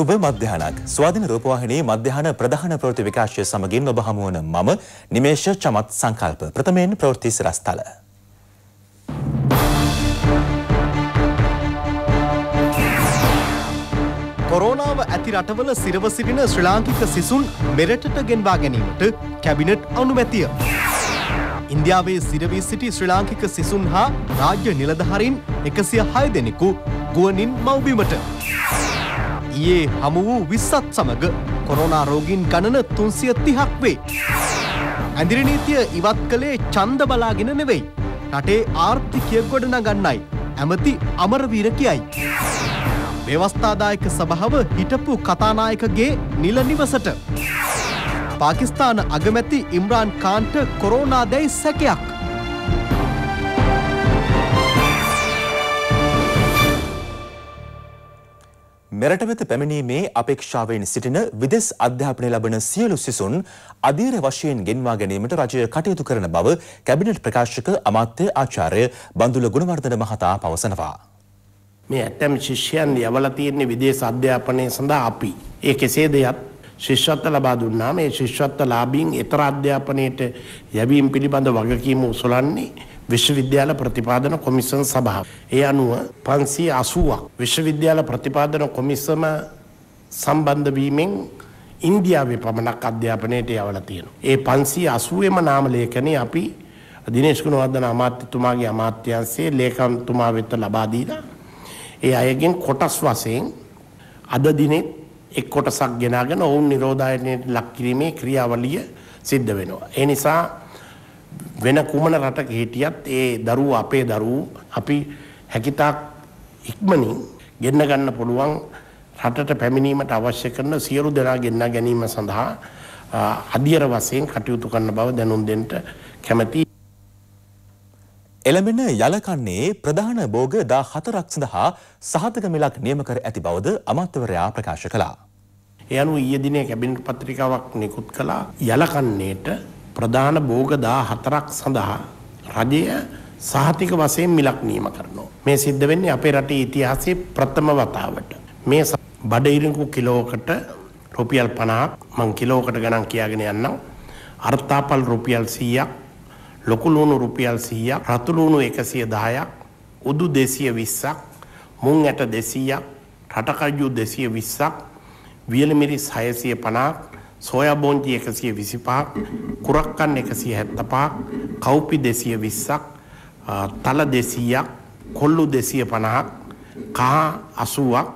සුබ මධ්‍යහනක් ස්වාධින රූපවාහිනී මධ්‍යහන ප්‍රධාන ප්‍රවෘත්ති විකාශය සමගින් ඔබ හමුවන මම නිමේෂ චමත් සංකල්ප ප්‍රථමයෙන් ප්‍රවෘත්ති සිරස්තල. කොරෝනාව ඇති රටවල සිරව සිටින ශ්‍රී ලාංකික සිසුන් මෙරටට ගෙන්වා ගැනීමට කැබිනට් අනුමැතිය. ඉන්දියාවේ සිරවී සිටි ශ්‍රී ලාංකික සිසුන් හා රාජ්‍ය නිලධහරින් එකසිය හය දෙනෙකු ගුවනින් මව්බීමට. ඊයේ හමු වූ විස්සත් සමග කොරෝනා රෝගීන් ගණන තුන්සිය තිහක් වේ. ඇඳිරි නීතිය ඉවත් කළේ චන්ද බලාගෙන නෙවෙයි. රටේ ආර්ථිකය ගොඩනගන්නයි. ඇමති අමරවීර කියයි. ව්‍යවස්ථාදායක සභාව හිටපු කතානායකගේ නිල නිවසට. පාකිස්තාන අගමැති ඉම්රාන් කාන්ට කොරෝනා දැයි සැකයක්. මෙරට වෙත පැමිණීමේ අපේක්ෂාවෙන් සිටින විදෙස් අධ්‍යාපනය ලබන සියලු සිසුන් අධීර වශයෙන් ගෙන්වා ගැනීමට රජය කටයුතු කරන බව කැබිනට් ප්‍රකාශක අමාත්‍ය ආචාර්ය බඳුල ගුණවර්ධන මහතා පවසනවා. මේ ඇතැම් ශිෂ්‍යයන් යවල තියෙන්නේ විදේශ අධ්‍යාපනය සඳහා අපි. ඒ කෙසේ දෙයක් ශිෂ්‍යත්ව ලබා දුන්නාම ඒ ශිෂ්‍යත්ව ලාභීන් ඊතර අධ්‍යාපනයට යැවීම පිළිබඳ වගකීම උසලන්නේ විශ්වවිද්‍යාල ප්‍රතිපාදන කොමිසන් සභාව. ඒ අනුව පන්සී අසුවක් විශ්වවිද්‍යාල ප්‍රතිපාදන කොමිසම සම්බන්ධවීමෙන් ඉන්දියාවේ පමණක් අධ්‍යාපනයට යවල තියෙනවා. ඒ පන්සී අසුවම නාමලේකනේ අපි දිනේශ්කුණවර්ධන අමාත්‍යතුමාගේ අමාත්‍යන්සේ ලේකම්තුමා වෙත ලබා දීලා ඒ අයගෙන් කොටස් වශයෙන් අද දිනේ එක් කොටසක් ගෙනාගෙන ඔවුන් නිරෝධායනයට ලක් කිරීමේ ක්‍රියාවලිය සිද්ධ වෙනවා. ඒ නිසා වෙන කුමන රටක හිටියත් ඒ දරුවෝ අපේ දරුවෝ අපි හැකිතාක් ඉක්මනින් ගෙන්න ගන්න පුළුවන් රටට පැමිණීමට අවශ්‍ය කරන සියලු දෙනා ගෙන්න ගැනීම සඳහා අධියර වශයෙන් කටයුතු කරන බව දැනුම් දෙන්න කැමැති එළඹෙන යලකන්නේ ප්‍රධාන භෝග 14ක් සඳහා සහතක මිලක් නියම කර ඇති බවද අමාත්‍යවරයා ප්‍රකාශ කළා. ඒ අනුව ඊයේ දිනේ කැබිනට් පත්‍රිකාවක් නිකුත් කළා යලකන්නේට ප්‍රධාන භෝග 14ක් සඳහා රජය සහතික වශයෙන් මිලක් නියම කරනවා. මේ සිද්ධ වෙන්නේ අපේ රටේ ඉතිහාසයේ ප්‍රථම වතාවට. මේ බඩඉරිඟු කිලෝකට රුපියල් 50ක් මං කිලෝකට ගණන් කියාගෙන යන්නම්. අර්ථාපල් රුපියල් 100ක්, ලොකු ලුණු රුපියල් 100ක්, රතු ලුණු 110ක්, උදු 220ක්, මුං ඇට 200ක්, රටකජු 220ක්, වියලමිරිස් 650ක්, සොයා බෝංජි එකසිය විසිපාක් කුරක්කන් එකසිය හැත්තපාක් කව්පි දෙසිය විස්සක් තල දෙසීයක් කොල්ලු දෙසිය පණහක් කා අසුවක්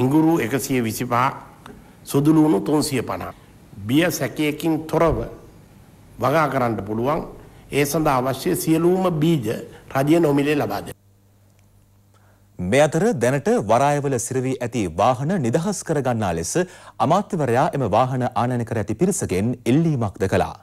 ඉංගුරු එකසිය විසිපාක් සුදුලුණු තුන්සිය පණක්. බිය සැකයකින් තොරව වගා කරන්න පුළුවන් ඒ සඳහා අවශ්‍ය සියලූම බීජ රජය නොමිලේ ලබාද. මේ අතර දැනට වරායවල සිරවී ඇති වාහන නිදහස් කරගන්නා ලෙස අමාත්‍යවරයා එම වාහන ආනයන කර ඇති පිරිසගෙන් ඉල්ලීමක්ද කළා.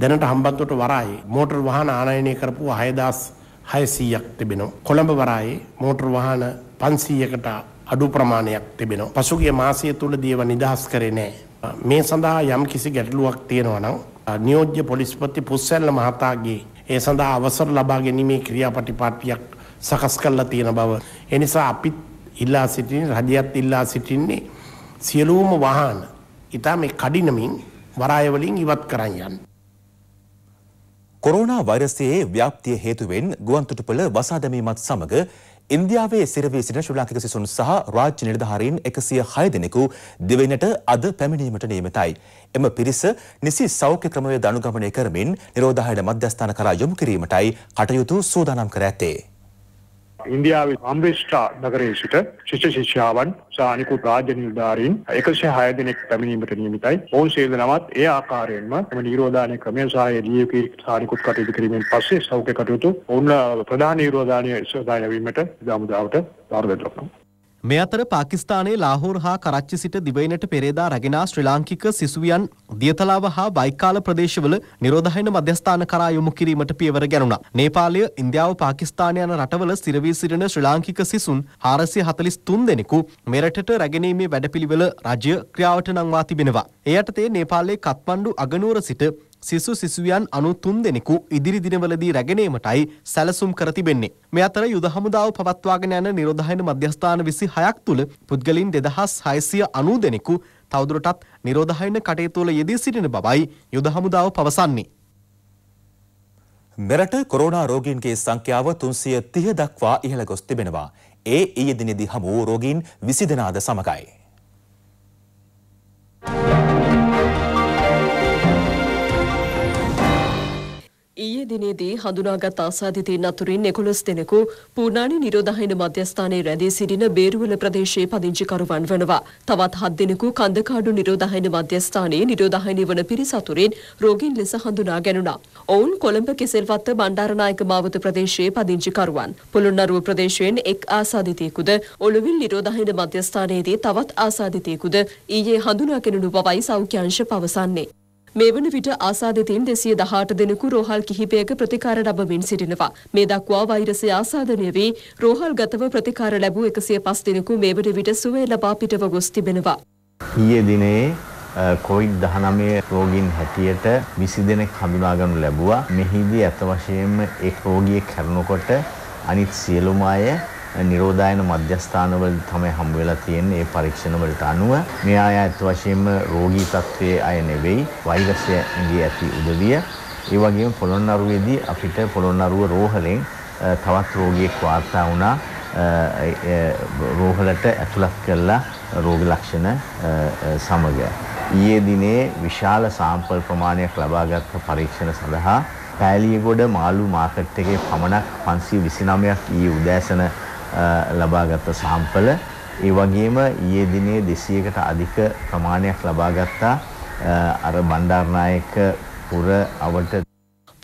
දැනට හම්බන්තොට වරායේ මෝටර් වාහන ආනයනය කරපු 6600ක් තිබෙනවා. කොළඹ වරායේ මෝටර් වාහන 500කට අඩු ප්‍රමාණයක් තිබෙනවා. පසුගිය මාසය තුලදී ඒවා නිදහස් කරේ නැහැ. මේ සඳහා යම් කිසි ගැටලුවක් තියෙනවා නම් නියෝජ්‍ය පොලිස්පති පුස්සැල්ල මහතාගේ ඒ සඳහා අවසර ලබා ගැනීමේ ක්‍රියාපටිපාටියක් සකස් කරලා තියෙන බව. එනිසා අපිත් ඉල්ලා සිටින්නේ රජයත් ඉල්ලා සිටින්නේ සියලූම වහන ඉතා මේ කඩිනමින් වරායවලින් ඉවත් කරන්න යන්න. කොරෝනා වෛරසයේ ව්‍යාප්තිය හේතුවෙන් ගුවන්තොටුපළ වසා දැමීමත් සමග ඉන්දියාවේ සිරවී සිටින ශ්‍රී ලාංකික සිසුන් සහ රාජ්‍ය නිලධාරීන් 106 දෙනෙකු දෙවෙනට අද පැමිණීමට නියමිතයි. එම පිරිස නිසි සෞඛ්‍ය ක්‍රමවේද අනුගමනය කරමින් නිරෝධායන මධ්‍යස්ථාන කරා යොමු කිරීමටයි කටයුතු සූදානම් කර ඇත්තේ. ඉන්දියාවේ අම්බ්‍රිෂ්ඨා නගරයේ සිට ශිෂ්‍ය ශිෂ්‍යාවන් සහ අනිකුත් රාජ්‍ය නිලධාරීන් 106 දෙනෙක් පැමිණීමට නියමිතයි. ඔවුන් සියලු දෙනාත් ඒ ආකාරයෙන්ම එම නිරෝධායන ක්‍රමය සහ එළියේ සානිකුත් කටයුතු කිරීමෙන් පස්සේ සෞඛ්‍ය කටයුතු ඔවුන් ප්‍රධාන නිරෝධායන සදාය වීමට දාමුදාවට දාර දෙනවා. මේ අතර පාකිස්තානයේ ලාහෝර් හා කරච්චි සිට දිවයිනට පෙරේදා රැගෙනා ශ්‍රී ලාංකික සිසුවියන් දියතලාව හා බයිකාල ප්‍රදේශවල නිරෝධායන මධ්‍යස්ථාන කරා යොමු කිරීමට පියවර ගැනුණා. නේපාලය, ඉන්දියාව, පාකිස්තාන යන රටවල සිරවී සිටින ශ්‍රී ලාංකික සිසුන් 443 දෙනෙකු මෙරටට රැගෙනීමේ වැඩපිළිවෙල රජය ක්‍රියාවට නංවා තිබෙනවා. ඒ යටතේ නේපාලයේ කත්මණ්ඩු අගනුවර සිට සිසු සිසුවියන් අනු තුන් දෙනෙකු ඉදිරි දිනවලදී රැගෙනීමටයි සැලසුම් කර තිබෙන්නේ. මේ අතර යුද හමුදාව පවත්වාගෙන යන නිරෝධායන මධ්‍යස්ථාන විසි හයක් තුළ පුද්ගලින් දෙදහස් හයිසිය අනූ දෙනෙකු තවදුරටත් නිරෝධායන කටයුතුවල යෙදී සිටින බවයි යුද හමුදාව පවසන්නේ. මෙරට කොරෝනා රෝගීන්ගේ සංඛ්‍යාව තුන්සිය තිහ දක්වා ඉහළ ගොස් තිබෙනවා. ඒ ඊයේ දිනෙදි හමු රෝගීන් විසි දෙනාද සමගයි. ඊයේ දිනේදී හඳුනාගත් ආසාදිතයින් අතුරින් 11 දෙනෙකු පූර්ණානි නිරෝධායන මධ්‍යස්ථානයේ රැඳී සිටින බේරුවල ප්‍රදේශයේ පදිංචිකරුවන් වනවා. තවත් 7 දෙනෙකු කන්දකාඩු නිරෝධායන මධ්‍යස්ථානයේ නිරෝධායනය වන පිරිස අතුරින් රෝගීන් ලෙස හඳුනා ගැනුණා. ඔවුන් කොළඹ කෙසෙල්වත්ත බණ්ඩාරනායක මාවත ප්‍රදේශයේ පදිංචිකරුවන්. පොළොන්නරුව ප්‍රදේශයෙන් එක් ආසාදිතයෙකුද ඔළුවිල් නිරෝධායන මධ්‍යස්ථානයේදී තවත් ආසාදිතයෙකුද ඊයේ හඳුනා ගැනුණු බවයි සෞඛ්‍ය අංශ පවසන්නේ. මේ වන විට ආසාදිතයින් දෙසිය දහට දෙනෙකු රෝහල් කිහිපයක ප්‍රතිකාර ලබමින් සිටිනවා. මේ දක්වා වෛරසය ආසාදනය වී රෝහල් ගතව ප්‍රතිකාර ලැබූ එකසිය පස් දෙනෙකු මේ වන විට සුවය ලබා පිටව ගොස් තිබෙනවා. ඊයේ දිනේ කොයිඩ් දහනමය රෝගීන් හැටියට විසි දෙනෙක් හඳුනාගනු ලැබවා මෙහිදී ඇත වශයෙන්ම එක් රෝගිය කරනකොට අනිත් සියලුම අය නිරෝධායන මධ්‍යස්ථානවල තමයි හම් වෙලා තියෙන්නේ ඒ පරීක්ෂණ වලට අනුව මේ අය ඇත්ත වශයෙන්ම රෝගී තත්ත්වයේ අය නෙවෙයි වෛරසය ඇඟේ ඇති උදවිය ඒ වගේම පොළොන්නරුවේදී අපිට පොළොන්නරුව රෝහලෙන් තවත් රෝගියෙක් වාර්තා වුණා රෝහලට ඇතුළත් කරලා රෝග ලක්ෂණ සමග ඊයේ දිනේ විශාල සාම්පල් ප්‍රමාණයක් ලබාගත් පරීක්ෂණ සඳහා පෑලියගොඩ මාළු මාකට් එකේ පමණක් 529ක් ඊයේ උදෑසන ලබාගත් සාම්පල ඒ වගේම ඊයේ දිනේ 200කට අධික ප්‍රමාණයක් ලබාගත්තා අර බණ්ඩාරනායක පුර අවට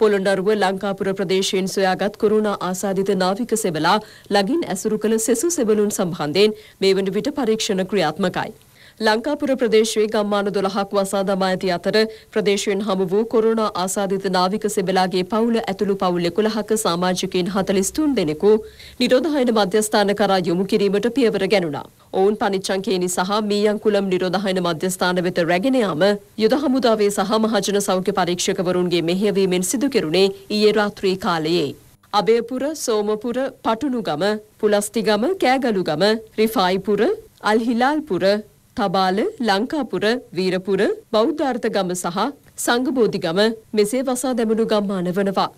පොළොන්නරුව ලංකාපුර ප්‍රදේශයෙන් සොයාගත් කොරුණා ආසාධිත නාවික සෙබලා ළඟින් ඇසුරු කළ සෙසු සෙබලුන් සම්බන්ධයෙන් මේ වන විට පරීක්ෂණ ක්‍රියාත්මකයි. ලංකාපුර ප්‍රදේශයේ ගම්මාන 12ක් වසා දමා ඇති අතර ප්‍රදේශයෙන් හමු වූ කොරෝනා ආසාදිත නාවික සෙබලාගේ පවුල ඇතුළු පවුල් 11ක සමාජිකයින් 43 දෙනෙකු නිරෝධායන මධ්‍යස්ථාන කරා යොමු කිරීමට පියවර ගැනුණා. ඔවුන් පනිච්චංකේනි සහ මීයන්කුලම් නිරෝධායන මධ්‍යස්ථාන වෙත රැගෙන යාම යුද හමුදාවේ සහ මහජන සෞඛ්‍ය පරීක්ෂකවරුන්ගේ මෙහෙයවීමෙන් සිදු කෙරුණේ ඊයේ රාත්‍රී කාලයේ. අබේපුර, සෝමපුර, පටුනුගම, පුලස්තිගම, කෑගලුගම, රිෆායිපුර, අල්හිලාල්පුර තබාල, ලංකාපුර, වීරපුර, බෞද්ධාර්ථගම සහ සංගබෝධිගම මෙසේ වසා දැමුණු ගම්මාන වනවා.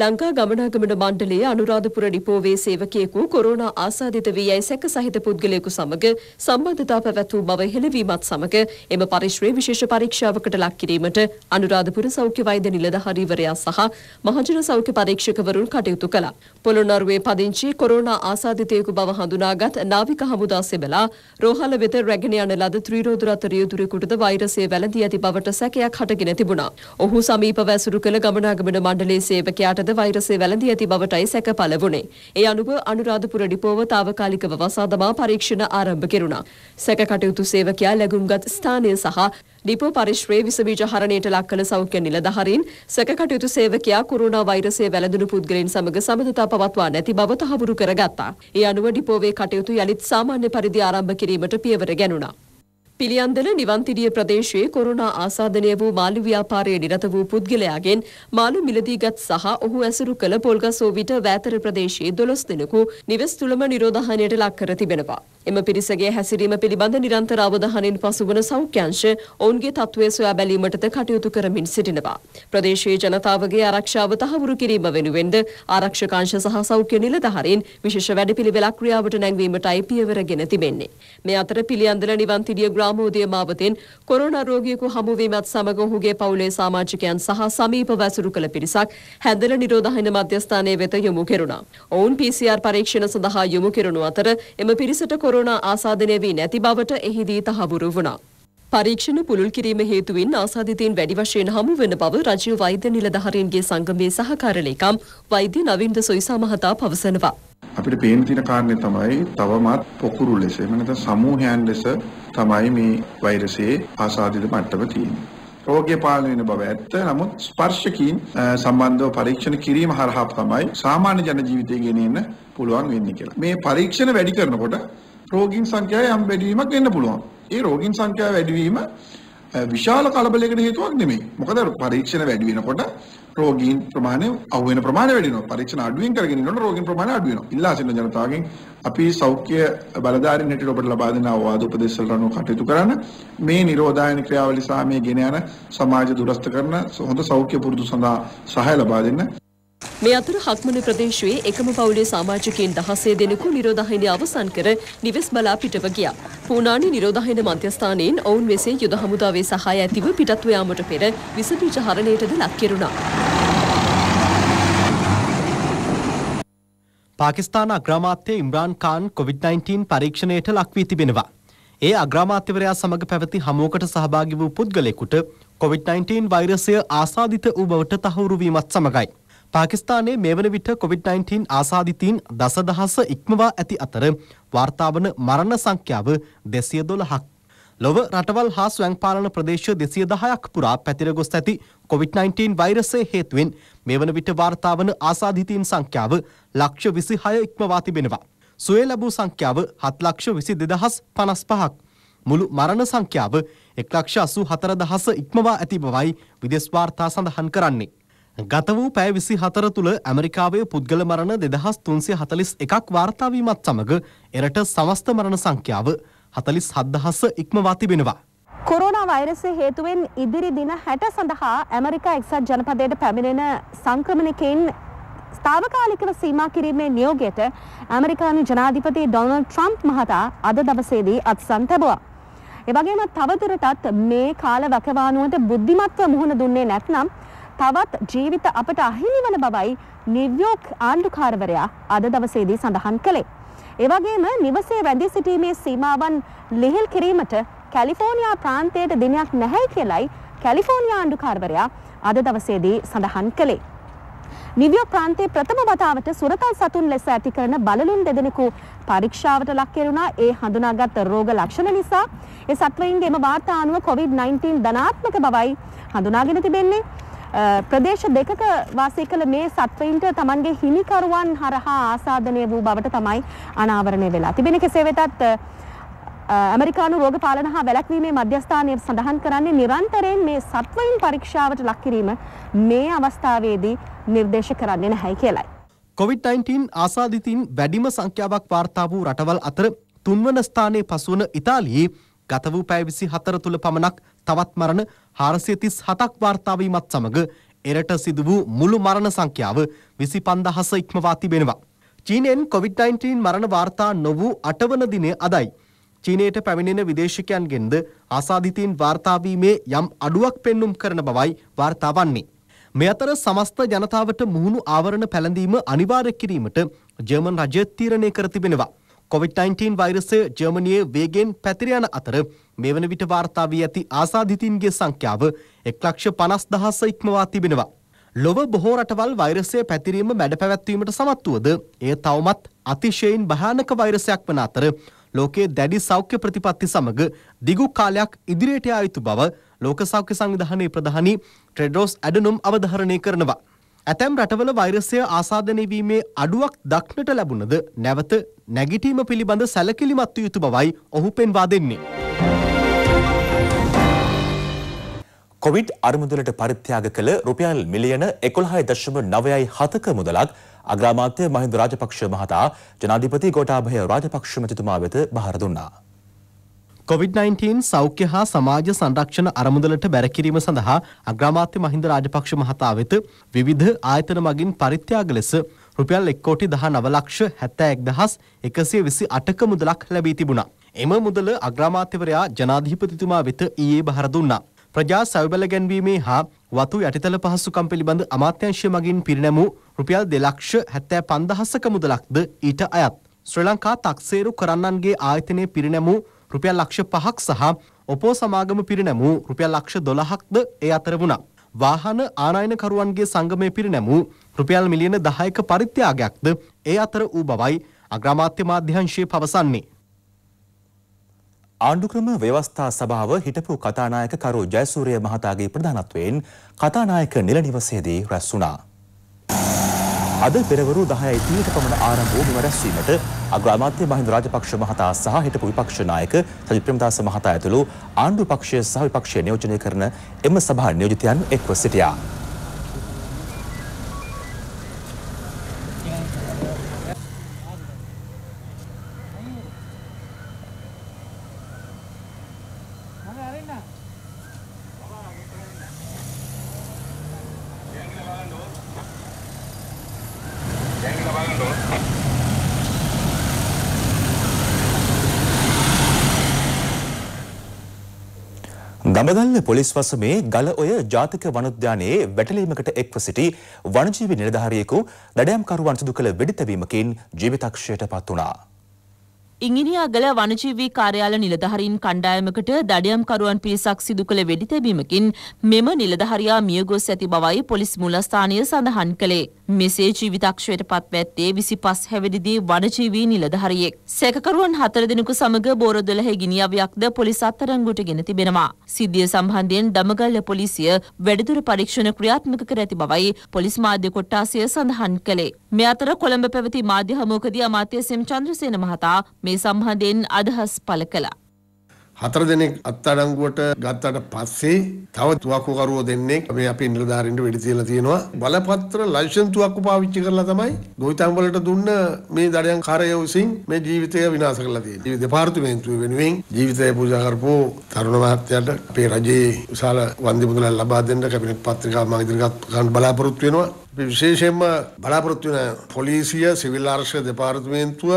ලංකා ගමනාගමන මණ්ඩලයේ අනුරාධපුර ඩිපෝවේ සේවකයෙකු කොරෝනා ආසාදිත වී යයි සැක සහිත පුද්ගලයෙකු සමග සම්බන්ධතා පැවැත්වූ බව හෙළවීමත් සමග එම පරිශ්‍රයේ විශේෂ පරීක්ෂාවකට ලක් කිරීමට අනුරාධපුර සෞඛ්‍ය වෛද්‍ය නිලධාරීවරයා සහ මහජන සෞඛ්‍ය පරීක්ෂකවරුන් කටයුතු කළා. පොළොන්නරුවේ පදිංචි කොරෝනා ආසාදිතයෙකු බව හඳුනාගත් නාවික හමුදා සෙබලා රෝහල වෙත රැගෙන යන ලද ත්‍රිරෝධරත රියදුරෙකුටද වෛරසය වැළඳී ඇති බවට සැකයක් හටගෙන තිබුණා. ඔහු සමීපව ඇසුරු කළ ගමනාගමන මණ්ඩලයේ සේවකයාට යටද වෛරසය වැළඳී ඇති බවටයි සැක පළ වුණේ. ඒ අනුව අනුරාධපුර ඩිපෝව తాවකාලිකව වසා දමා පරීක්ෂණ ආරම්භ කෙරුණා. සැක කටයුතු සේවකයා ලැබුම්ගත් ස්ථානය සහ ඩිපෝ පරිශ්‍රයේ විස බීජ හරණයට ලක් කළ සෞඛ්‍ය නිලධාරීන් සැක කටයුතු සේවකයා කොරෝනා වෛරසය වැළඳුණු පුද්ගලයන් සමග සබඳතා පවත්වා නැති බව තහවුරු කරගත්තා. ඒ අනුව ඩිපෝවේ කටයුතු යළිත් සාමාන්‍ය පරිදි ආරම්භ කිරීමට පියවර ගැනුණා. පිළියන්දල නිවන්තිරිය ප්‍රදේශයේ කොරුණා ආසාදනය වූ මාළු ව්‍යාපාරයේ නිරත වූ පුද්ගලයාගෙන් මාළු මිලදීගත් සහ ඔහු ඇසුරු කළ පොල්ගසෝවිට වෑතර ප්‍රදේශයේ 12 දෙනෙකු නිවෙස් තුලම නිරෝධාහනයට ලක් කර තිබෙනවා. එම පිරිසගේ හැසිරීම පිළිබඳ නිරන්තර අවධානයෙන් පසුවන සෞඛ්‍යංශ ඔවුන්ගේ තත්ත්වය සොයා බැලීමටද කටයුතු කරමින් සිටිනවා. ප්‍රදේශීය ජනතාවගේ ආරක්ෂාව තහවුරු කිරීම වෙනුවෙන්ද ආරක්ෂකාංශ සහ සෞඛ්‍ය නිලධාරීන් විශේෂ වැඩපිළිවෙලක් ක්‍රියාවට නැංවීමටයි පියවරගෙන තිබෙන්නේ. මේ අතර පිළියන්දල නිවන්තිඩිය ග්‍රාමෝදය මාවතෙන් කොරෝනා රෝගියෙකු හමුවීමත් සමග ඔහුගේ පවුලේ සමාජිකයන් සහ සමීපව ඇසුරු කළ පිරිසක් හැදල නිරෝධායන මධ්‍යස්ථානයේ වෙත යොමු කෙරුණා. ඔවුන් PCR පරීක්ෂණ සඳහා යොමු කෙරුණු අතර එම පිරිසට කොරෝනා කොරෝනා ආසාදනය වී නැති බවට එහිදී තහවුරු වුණා. පරීක්ෂණ පුළුල් කිරීම හේතුවෙන් ආසාධිතයින් වැඩි වශයෙන් හමු වන බව රජීව වෛද්‍ය නිලධාරීන්ගේ සංගමේ සහකාර ලේකම් වෛද්‍ය නවින්ද සොයිසා මහතා පවසනවා. අපිට පේන තියෙන කාරණේ තමයි තවමත් පොකුරු ලෙස එහෙම නැත්නම් සමූහයන් ලෙස තමයි මේ වෛරසයේ ආසාදිත මට්ටම තියෙන්නේ. රෝගය පාලනය වෙන බව ඇත්ත. නමුත් ස්පර්ශකීන් සම්බන්ධව පරීක්ෂණ කිරීම හරහා තමයි සාමාන්‍ය ජන ජීවිතය ගෙනෙන්න පුළුවන් වෙන්නේ කියලා. මේ පරීක්ෂණ වැඩි කරනකොට රෝගීන් සංඛ්‍යාවේ යම් වැඩිවීමක් වෙන්න පුළුවන්. ඒ රෝගීන් සංඛ්‍යාව වැඩිවීම විශාල කලබලයකට හේතුවක් නෙමෙයි. මොකද පරීක්ෂණ වැඩි වෙනකොට රෝගීන් ප්‍රමාණය අහු වෙන ප්‍රමාණය වැඩි වෙනවා. පරීක්ෂණ අඩුවෙන් කරගෙන යනකොට රෝගීන් ප්‍රමාණය අඩු වෙනවා. ඉල්ලා සිටින ජනතාවගෙන් අපි සෞඛ්‍ය බලධාරීන් හැටියට ඔබට ලබා දෙන අවවාද උපදෙස් වලට අනුව කටයුතු කරන්න. මේ නිරෝධායන ක්‍රියාවලිය සහ මේ ගෙන යන සමාජ දුරස්ත කරන හොඳ සෞඛ්‍ය පුරුදු සඳහා සහාය ලබා දෙන්න. මේ අතර හක්මන ප්‍රදේශයේ එකම පවුලේ සමාජිකයන් දහසේ දෙනෙකු නිරෝධායනය අවසන් කර නිවෙස් බලා පිටව ගියා. පූනානි නිරෝධායන මන්ත්‍යස්ථානයෙන් ඔවුන් වෙසේ යුද හමුදාවේ සහාය ඇතිව පිටත්ව යාමට පෙර විස බීජ හරණයටද ලක් කෙරුණා. පාකිස්ාන අග්‍රමාත්‍යය ඉම්රාන් කාන් COොVID-19 පරීක්ෂණයට ලක්වී තිබෙනවා. ඒ අග්‍රමාත්‍යවරයා සමඟ පැවති හමුවකට සහභාගි වූ පුද්ගලෙකුට COොVID-19 වෛරසය ආසාධිත වූ බවට තහවුරුවීමත් සමඟයි. පාකිස්තානයේ මේවන විට COVID-19 ආසාදිතීන් දසදහස ඉක්මවා ඇති අතර වාර්තාවන මරණ සංඛ්‍යාව දෙසිය දොළහක්. ලොව රටවල් හා ස්වැංපාලන ප්‍රදේශ දෙසිය දහයක් පුරා පැතිර ගොස් ඇති COVID-19 වෛරසය හේතුවෙන් මේවන විට වාර්තාවන ආසාධිතීන් සංඛ්‍යාව ලක්ෂ විසි හය ඉක්මවා තිබෙනවා. සුවේ ලැබූ සංඛ්‍යාව හත් ලක්ෂ විසි දෙදහස් පනස් පහක්. මුළු මරණ සංඛ්‍යාව එක් ලක්ෂ අසු හතර දහස ඉක්මවා ඇති බවයි විදෙස් වාර්තා සඳහන් කරන්නේ. ගත වූ පැය විසි හතර තුළ ඇමරිකාවේ පුද්ගල මරණ දෙදහස් තුන්සිය හතලිස් එකක් වාර්තාවීමත් සමඟ එරට සමස්ත මරණ සංඛ්‍යාව හතලිස් හද්දහස ඉක්මවා තිබෙනවා. කොරෝනා වෛරසය හේතුවෙන් ඉදිරි දින හැට සඳහා ඇමරිකා එක්සත් ජනපදයට පැමිණෙන සංක්‍රමණකෙන් ස්ථාවකාලිකව සීමා කිරීමේ නියෝගයට ඇමරිකානු ජනාධිපති ඩොනල්ඩ් ට්‍රම්ප් මහතා අද දවසේදී අත්සන් තැබවා. එවගේම තවදුරටත් මේ කාල වකවානුවට බුද්ධිමත්ව මුහුණ දුන්නේ නැත්නම් තවත් ජීවිත අපට අහිමි වන බවයි නිව්යෝක් ආණ්ඩුකාරවරයා අද දවසේදී සඳහන් කළේ. එවගේම නිවසේ රැඳී සිටීමේ සීමාවන් ලිහිල් කිරීමට කැලිෆෝනියා ප්‍රාන්තයට දිනයක් නැහැයි කියලයි කැලිෆෝනියා ආණ්ඩුකාරවරයා අද දවසේදී සඳහන් කළේ. නිවියෝ ප්‍රාන්තයේ ප්‍රථම වතාවට සුරතල් සතුන් ලෙස ඇති කරන බලලුන් දෙදෙනෙකු පරීක්ෂාවට ලක් කෙරුණා ඒ හඳුනාගත් රෝග ලක්ෂණ නිසා ඒ සත්වයින්ගේම වාර්තා අනුව COVID-19 ධනාත්මක බවයි හඳුනාගෙන තිබෙන්නේ. ප්‍රදේශ දෙකක වාසය කළ මේ සත්වයින්ට තමන්ගේ හිමිකරුවන් හරහා ආසාදනය වූ බවට තමයි අනාවරණය වෙලා තිබෙන කෙසේ වෙතත් ඇමරිකානු රෝග පාලන හා වැළැක්වීමේ මධ්‍යස්ථානය සඳහන් කරන්නේ නිරන්තරයෙන් මේ සත්වයින් පරීක්ෂාවට ලක් කිරීම මේ අවස්ථාවේදී නිර්දේශ කරන්නේ නැහැයි කියලයි. COVID-19 ආසාදිතින් වැඩිම සංඛ්‍යාවක් වාර්තා වූ රටවල් අතර තුන්වන ස්ථානයේ පසුවන ඉතාලියේ ගත වූ පැය 24 තුල පමණක් තවත් මරණ 437ක් වාර්තා වීමත් සමග එරට සිදු වූ මුළු මරණ සංඛ්‍යාව 25000 ඉක්මවා තිබෙනවා. චීනයෙන් COVID-19 මරණ වාර්තා නොවූ 8 වන දිනය අදයි. චීනයට පැමිණෙන විදේශිකයන්ගෙන්ද ආසාධිතීන් වාර්තාවීමේ යම් අඩුවක් පෙන්눔 කරන බවයි වාර්තා වන්නේ. මේ අතර සමස්ත ජනතාවට මුහුණු ආවරණ පැළඳීම අනිවාර්ය කිරීමට ජර්මන් රජය තීරණය කර තිබෙනවා. කොවිD-19 වෛරසය ජර්මනයේ වේගෙන් පැතිර යන අතර මේ වන විට වාර්තා වී ඇති ආසාදිතින්ගේ සංඛ්‍යාව 1,50,000 ඉක්මවා තිබෙනවා. ලොව බොහෝ රටවල් වෛරසය පැතිරීම මැඩ පැවැත්වීමට සමත් වුවද එය තවමත් අතිශයින් භයානක වෛරසයක් වන අතර ලෝකයේ දැඩි සෞඛ්‍ය ප්‍රතිපත්ති සමග දිගු කාලයක් ඉදිරියට ආ යුතු බව ලෝක සෞඛ්‍ය සංවිධානයේ ප්‍රධානී ට්‍රෙඩ්‍රොස් ඇඩනුම් අවධාරණය කරනවා. ඇතැම් රටවල වෛරසය ආසාධනයවීමේ අඩුවක් දක්නට ලැබුණද නැවත නැගිටීම පිළිබඳ සැලකිලිමත්ව යුතු බවයි ඔහු පෙන්වා දෙන්නේ. කොවිඩ් අරමුදලට පරිත්‍යාග කළ රුපියල් මිලියන එකොළහයි දශම නවයයි හතක මුදලක් අග්‍රාමාත්‍ය මහින්ද රාජපක්ෂ මහතා ජනාධිපති ගෝටාභය රාජපක්ෂ මැතිතුමා වෙත බහර දුන්නා. COVID-19 සෞඛ්‍ය හා සමාජ සංරක්ෂණ අරමුදලට බැරකිරීම සඳහා අග්‍රාමාත්‍ය මහින්ද රාජපක්ෂ මහතා වෙත විවිධ ආයතන මගින් පරිත්‍යාග ලෙස රුපියල් 1 කෝටි 19 ලක්ෂ 76128ක මුදලක් ලැබී තිබුණා. එම මුදල අග්‍රාමාත්‍යවරයා ජනාධිපතිතුමා වෙත ඊයේ බහර දුන්නා. ප්‍රජා සවිබල ගැන්වීමේ හා වතු යටිතල පහසුකම් පිළිබඳ අමාත්‍යංශය මගින් පිරිනැමූ රුපියල් 2 ලක්ෂ 75000ක මුදලක්ද ඊට අයත්. ශ්‍රී ලංකා තක්සේරු කරන්නන්ගේ ආයතනයේ පිරිනැමූ රුපියල් ලක්ෂ පහක් සහ ඔපෝ සමාගම පිරිනැමූ රුපියල් ලක්ෂ දොළහක්ද ඒ අතර වුණා. වාහන ආනායනකරුවන්ගේ සංගමය පිරිනැමූ රුපියල් මිලියන දහයක පරිත්‍යාගයක්ද ඒ අතර වූ බවයි අග්‍රාමාත්‍ය මාධ්‍යංශයේ පවසන්නේ. ආණ්ඩුක්‍රම ව්‍යවස්ථා සභාව හිටපු කතානායක කරු ජයසූරය මහතාගේ ප්‍රධානත්වයෙන් කතානායක නිල නිවසේදී රැස් වුණා. අද පෙරවරු 10යි 30ට පමණ ආරම්භ වූ මෙම රැස්වීමට අග්‍රාමාත්‍ය මහින්ද රාජපක්ෂ මහතා සහ හිටපු විපක්ෂ නායක සජිත් ප්‍රේමදාස මහතා ඇතුළු ආණ්ඩු පක්ෂය සහ විපක්ෂය නියෝජනය කරන එම සභා නියෝජිතයන් එක්ව සිටියා. ගමදල්ල පොලිස් වසමේ ගල ඔය ජාතික වනෝද්‍යානයේ වැටලීමකට එක්ව සිටි වනජීවි නිලධාරියෙකු දඩයම්කරුවන් සිදු කළ වෙඩිතැබීමකින් ජීවිතක්ෂයට පත් වුණා. ඉංගිනියාගල වනජීවී කාර්යාල නිලධහරින් කණ්ඩායමකට දඩයම්කරුවන් පිරිසක් සිදු කළ වෙඩි තැබීමකින් මෙම නිලධහරයා මියගොස් ඇති බවයි පොලිස් මුලස්ථානය සඳහන් කළේ. මෙසේ ජීවිතක්ෂයට පත් ඇත්තේ විසි පස් හැවිඩිදී වනජීවී නිලධහරියෙක්. සැකරුවන් හතර දෙනෙකු සමඟ බෝරොදොලහ ගිනිියාවයක්ද පොලිස් අත්තරංගුට ගෙන තිබෙනවා. සිද්ධිය සම්බන්ධයෙන් දමගල්ල පොලිසිය වැඩදුර පරීක්ෂණ ක්‍රියාත්මක කර ඇති බවයි පොලිස් මාධ්‍ය කොට්ටාසය සඳහන් කළේ. මෙ අතර කොළඹ පැවති මාධ්‍ය හමෝකදී අමාත්‍ය සෙම් චන්ද්‍රසයන මහතා මේ සම්හදෙන් අදහස් පළ කළා. හතර දෙනෙක් අත්අඩංගුවට ගත්තට පස්සේ තව තුවක්කුකරුවෝ දෙන්නෙක් මේ අපි නිලධාරීන්ට වෙඩි තියලා තියෙනවා. බලපත්‍ර ලයිසන්ස් තුවක්කු පාවිච්චි කරලා තමයි ගොවිතැන් වලට දුන්න මේ දඩයන් කාරයෝ විසින් මේ ජීවිතය විනාශ කරලා තියෙන්නේ. මේ දෙපාර්තමේන්තුව වෙනුවෙන් ජීවිතය පූජා කරපු තරුණ මහත්තයාට අපේ රජයේ විශාල වන්දි මුදලක් ලබා දෙන්න කැබිනට් පත්‍රිකාව මම ඉදිරියට ගන්න බලාපොරොත්තු වෙනවා. අපි විශේෂයෙන්ම බලාපොරොත්තු වෙන පොලිසිය සිවිල් ආරක්ෂක දෙපාර්තමේන්තුව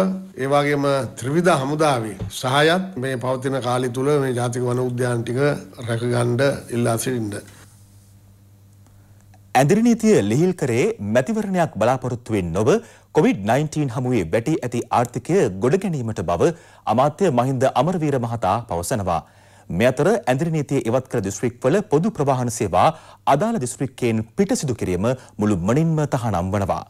ඒ වගේම ත්‍රිවිධ හමුදාවේ සහයත් මේ පවතින කාලය තුල මේ ජාතික වන උද්‍යාන ටික රැකගන්න ඉල්ලා සිටින්න. ඇඳිරි නීතිය ලිහිල් කරේ මැතිවරණයක් බලාපොරොත්තු වෙන්නේ නොව කොවිඩ්-19 හමුවේ වැටි ඇති ආර්ථිකය ගොඩ ගැනීමට බව අමාත්‍ය මහින්ද අමරවීර මහතා පවසනවා. මේ අතර ඇඳිරි නීතිය ඉවත් කළ දිස්ත්‍රික්වල පොදු ප්‍රවාහන සේවා අදාළ දිස්ත්‍රික්කයෙන් පිටසිදු කිරීම මුළු මනින්ම තහනම් වනවා.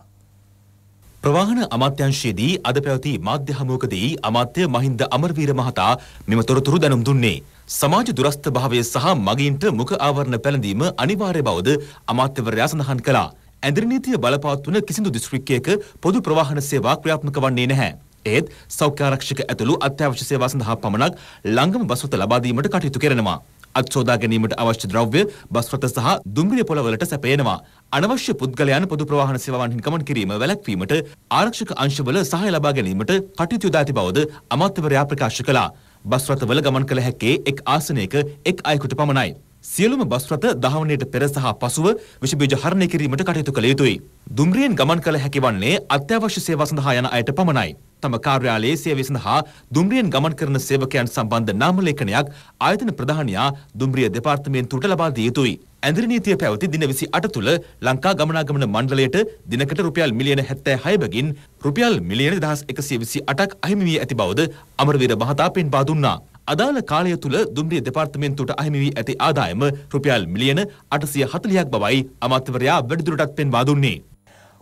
ප්‍රවාහන අමාත්‍යංශයේදී අද පැවති මාධ්‍ය හමුවකදී අමාත්‍ය මහින්ද අමරවීර මහතා මෙම තොරතුරු දැනුම් දුන්නේ. සමාජ දුරස්ථ භාවය සහ මගින්ට මුඛ ආවරණ පැළඳීම අනිවාර්ය බවද අමාත්‍යවරයා සඳහන් කළා. ඇඳිරි නීතිය බලපවත්වන කිසිදු දිස්ත්‍රික්කයක පොදු ප්‍රවාහන සේවා ක්‍රියාත්මක වන්නේ නැහැ. ඒත් සෞඛ්‍යාරක්ෂක ඇතුළු අත්‍යවශ්‍ය සේවා සඳහා පමණක් ළඟම බස් රථ ලබා දීමට කටයුතු කරනවා. අත් සෝදා ගැනීමට අවශ්‍ය ද්‍රව්‍ය බස් රථ සහ දුම්රිය පොළවලට සැපයනවා. අනවශ්‍ය පුද්ගලයන් පොදු ප්‍රවාහන සේවාවන් හිමිකමන් කිරීම වැළැක්වීමට ආරක්ෂක අංශවල සහාය ලබා ගැනීමට කටයුතු යොදා ඇති බවද අමාත්‍යවරයා ප්‍රකාශ කළා. බස් රථවල ගමන් කළ හැක්කේ එක් ආසනයක එක් අයෙකුට පමණයි. සියලුම බස් රථ දහවනයට පෙර සහ පසුව විෂ බීජ හරණය කිරීමට කටයුතු කළ යුතුයි. දුම්රියෙන් ගමන් කළ හැකි වන්නේ අත්‍යවශ්‍ය සේවා සඳහා යන අයට පමණයි. තම කාර්යාලයේ සේවය සඳහා දුම්රියෙන් ගමන් කරන සේවකයන් සම්බන්ධ නාම ලේඛනයක් ආයතන ප්‍රධානියා දුම්රිය දෙපාර්තමේන්තුවට ලබා දිය යුතුයි. ඇඳරි නීතිය පැවති දින 28 තුල ලංකා ගමනාගමන මණ්ඩලයට දිනකට රුපියල් මිලියන 76 බැගින් රුපියල් මිලියන 1128ක් අහිමි වී ඇති බවද අමරවීර මහතා පෙන්වා දුන්නා. අදාළ කාලය තුළ දුම්රිය දෙපාර්තමේන්තුවට අහිමි වී ඇති ආදායම රුපියල් මිලියන 840ක් බවයි අමාත්‍යවරයා වැඩිදුරටත් පෙන්වා දුන්නේ.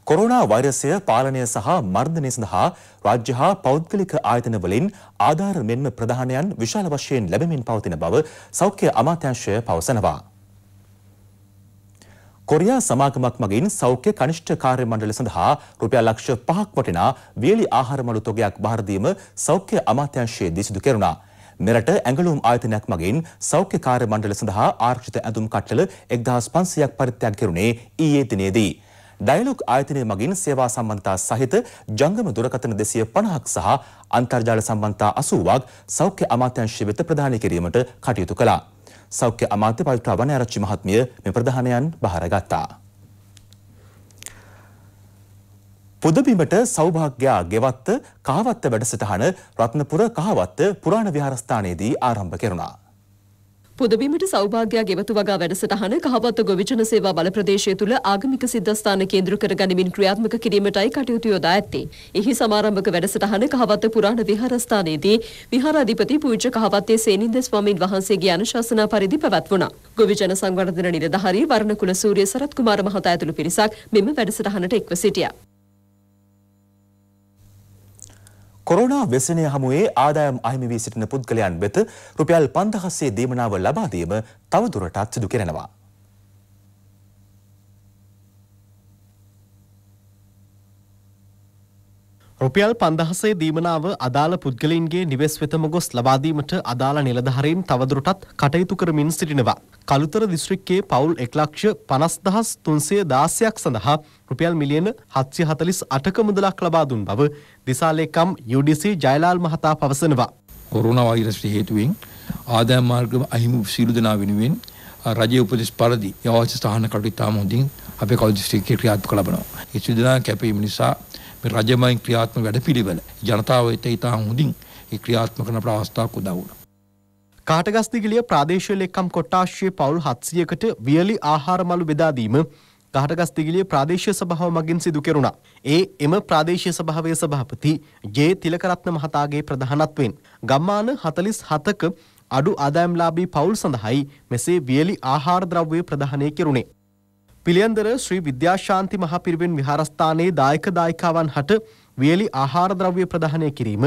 කොරෝනා වෛරසය පාලනය සහ මර්ධනය සඳහා රාජ්‍ය හා පෞද්ගලික ආයතන වලින් ආධාර මෙන්ම ප්‍රධානයන් විශාල වශයෙන් ලැබෙමින් පවතින බව සෞඛ්‍ය අමාත්‍යංශය පවසනවා. කොරියා සමාගමක් මගින් සෞඛ්‍ය කනිෂ්ඨ කාර්ය මණ්ඩල සඳහා රුපියල් ලක්ෂ 5ක් වටිනා වියලි ආහාර මළු තොගයක් බාර දීම සෞඛ්‍ය අමාත්‍යංශයේ දිසිදු කෙරුණා. මෙරට ඇඟලුම් ආයතනයක් මගින් සෞඛ්‍යකාර මණ්ඩල සඳහා ආරක්ෂිත ඇඳුම් කට්ටල 1500ක් පරිත්‍යාග කෙරුණේ ඊයේ දිනේදී. ඩයලොග් ආයතනය මගින් සේවා සම්බන්ධතා සහිත ජංගම දුරකථන 250ක් සහ අන්තර්ජාල සම්බන්ධතා 80ක් සෞඛ්‍ය අමාත්‍යාංශය වෙත ප්‍රදානය කිරීමට කටයුතු කළා. සෞඛ්‍ය අමාත්‍ය පවිත්‍රා වනආරච්චි මහත්මිය මේ ප්‍රධානයන් බහරගත්තා. පුදබිමට සෞභාග්‍යා ගෙවත්ත කාවත්ත වැඩසටහන රත්නපුර කාවත්ත පුරාණ විහාරස්ථානයේදී ආරම්භ කෙරුණා. පුදබිමට සෞභාග්‍යයා ගෙවතු වගා වැඩසටහන කහවත්ත ගොවිජන සේවා බල ප්‍රදේශය තුළ ආගමික සිද්ධස්ථාන කේන්ද්‍ර කර ගනිමින් ක්‍රියාත්මක කිරීමටයි කටයුතු යොදා ඇත්තේ. එහි සමාරම්භක වැඩසටහන කහවත්ත පුරාණ විහාරස්ථානයේදී විහාරාධිපති පූජ්‍ය කහවත්තේ සේනින්ද ස්වාමින් වහන්සේගේ අනුශාසනා පරිදි පැවැත්වුණා. ගොවිජන සංවර්ධන නිලධාරී වර්ණකුල සූර්ය සරත් කුමාර මහතා ඇතුළු පිරිසක් මෙම වැඩසටහනට එක්ව සිටියා. කොරෝනා ව්‍යසනය හමුවේ ආදායම් අහිමි වී සිටින පුද්ගලයන් වෙත රුපියල් 5000සේ දීමනාව ලබා දීම තවදුරටත් සිදු කරනවා. රුපියල් පන්දහසේ දීමනාව අදාළ පුද්ගලින්ගේ නිවෙස් වෙතම ගොස් ලබාදීමට අදාළ නිලධහරීම් තවදුරටත් කටයුතු කරමින් සිටිනවා. කළුතර දිස්ත්‍රික්කේ පවුල් එක්ලක්ෂ පනස්දහස් තුන්සේ දාසයක් සඳහා රුපියල් මිලියන හත්සිය හතලිස් අටක මුදලක් ලබාදුන් බව දිසාලේකම් යුඩිසි ජයලාල් මහතා පවසනවා. කොරුණ වෛරස් හේතුවෙන් ආදෑ මාර්ග අහිමු සිරු දෙනා වෙනුවෙන් රජය උපදෙස් පරදි යවාච ස්ථාන කටු ඉතාම හොඳින් අපේ කවදිස්ත්‍රික්කේ ක්‍රියාත්මක ලබනවා. ඒ සිදුනා කැපීම නිසා මේ රජමයින් ක්‍රියාත්මක වැඩපිළිවෙල ජනතාව වෙත ඉතා හොඳින් ඒ ක්‍රියාත්මක කරන අවස්ථාවක් උදා වුණා. කාටගස්තිගලිය ප්‍රාදේශීය ලේකම් කොට්ටාශයේ පවුල් 700කට වියලි ආහාර මළු බෙදා දීම ගහටගස්තිගලිය ප්‍රාදේශය සභාව මගින් සිදු කෙරුණා. ඒ එම ප්‍රාදේශය සභාවය සභාපති ජේ තිලකරත්න මහතාගේ ප්‍රධානත්වෙන්. ගම්මාන හතලිස් හතක අඩු අදායම්ලාබී පවුල් සඳහායි මෙසේ වියලි ආහාර ද්‍රව්වය ප්‍රධානය කෙරුණේ. පිළියන්දර ශ්‍රී විද්‍යාශාන්ති මහපිරිවෙන් විහාරස්ථානයේ දායක දායිකාවන් හට වියලි ආහාර ද්‍රව්‍ය ප්‍රදානය කිරීම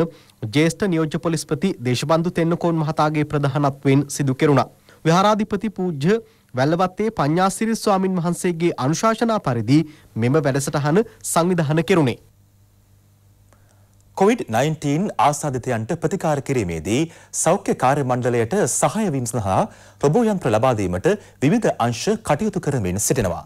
ජේෂ්ඨ නියෝජ්‍ය පොලිස්පති දේශබන්දු තෙන්නකෝන් මහතාගේ ප්‍රධානත්වයෙන් සිදු කෙරුණා. විහාරාධිපති පූජ්‍ය වැල්ලවත්තේ පඤ්ඤාසිරි ස්වාමින් වහන්සේගේ අනුශාසනා පරිදි මෙම වැඩසටහන සංවිධානය කෙරුණේ. කොවිD-19 ආසාධිතයන්ට ප්‍රතිකාර කිරීමේදී සෞඛ්‍ය කාර්ය මණ්ඩලයට සහාය වීම සඳහා රොබෝ යන්ත්‍ර ලබා දීමට විවිධ අංශ කටයුතු කරමින් සිටිනවා.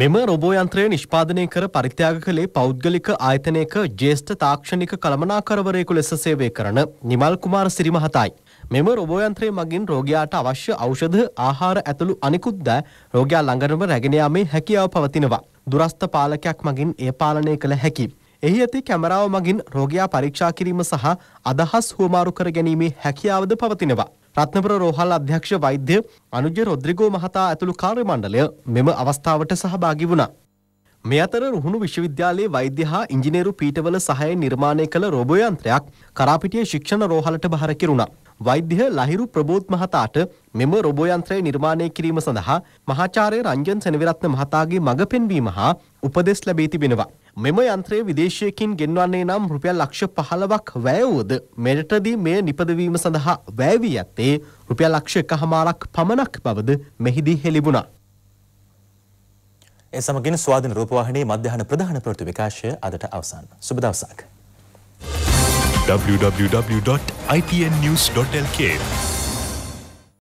මෙම රොබෝයන්ත්‍රය නිෂ්පාදනය කර පරිත්‍යාග කළේ පෞද්ගලික ආයතනයක ජේෂ්ඨ තාක්ෂණික කළමනාකරවරයෙකු ලෙස සේවය කරන නිමල් කුමාර සිරි මහතායි. මෙම රොබෝයන්ත්‍රය මගින් රෝගයාට අවශ්‍ය ඖෂධ ආහාර ඇතුළු අනිකුත් දෑ රෝගයා ළඟටම රැගෙන යාමේ හැකියාව පවතිනවා. දුරස්ථ පාලකයක් මගින් එය පාලනය කළ හැකි. එහි ඇති කැමරාව මගින් රෝගයා පරීක්ෂා කිරීම සහ අදහස් හුවමාරු කර ගැනීමේ හැකියාවද පවතිනවා. රත්නපුර රෝහල් අධ්‍යක්ෂ වෛද්‍ය අනුජ රොද්‍රිගෝ මහතා ඇතුළු කාර්ය මණ්ඩලය මෙම අවස්ථාවට සහභාගි වුණා. මේ අතර රුහුණු විශ්වවිද්‍යාලයේ වෛද්‍ය හා ඉංජිනේරු පීඨවල සහයෙන් නිර්මාණය කළ රොබෝ යන්ත්‍රයක් කරාපිටිය ශික්ෂණ රෝහලට බහර කෙරුණා. වෛද්‍ය ලහිරු ප්‍රබෝධ් මහතාට මෙම රොබෝ යන්ත්‍රය නිර්මාණය කිරීම සඳහා මහාචාර්ය රංජන් සෙනවිරත්න මහතාගේ මඟ පෙන්වීම හා උපදෙස් ලැබී තිබෙනවා. මෙම යන්ත්‍රය විදේශයකින් ගෙන්වන්නේ නම් රුපියල් ලක්ෂ පහළවක් වැයවූද මෙරටදී මෙය නිපදවීම සඳහා වැෑවී ඇත්තේ රුපියල් ලක්ෂ එකහමාරක් පමණක් බවද මෙහිදී හෙළිබුණා. ඒ සමගින් ස්වාධීන රූපවාහිනී මධ්‍යහන ප්‍රධාන ප්‍රවෘත්ති විකාශය අදට අවසන්. සුබ දවසක්. www.ipnnews.lk